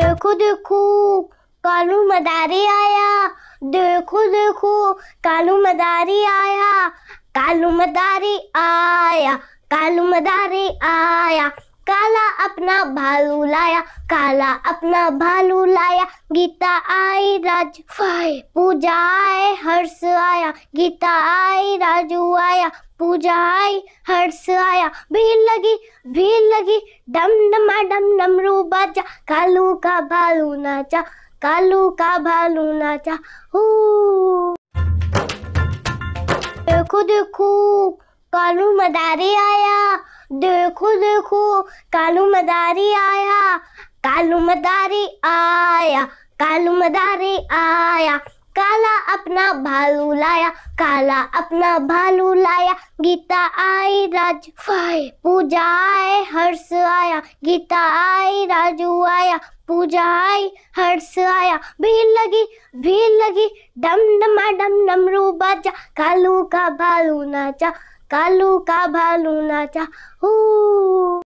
देखो देखो कालू मदारी आया देखो देखो कालू मदारी आया कालू मदारी आया कालू मदारी आया काला अपना भालू लाया काला अपना भालू लाया गीता आई राजू आए पूजा आए हर्ष आया गीता आई राजू आया पूजा आई हर्ष आया भीड़ लगी भीड़ लगी डम डमा डम डमरू बाजा कालू का भालू नाचा कालू का भालू नाचा हो देखो देखो कालू मदारी आया देखो देखो कालू मदारी आया कालू मदारी आया कालू मदारी आया काला अपना भालू लाया काला अपना भालू लाया गीता आई राजू आए पूजा आए हर्ष आया गीता आई राजू आया पूजा आई हर्ष आया भीड़ लगी भीड़ लगी डम डमा डम डमरू बाजा कालू का भालू नाचा कालू का भालू नाचा हो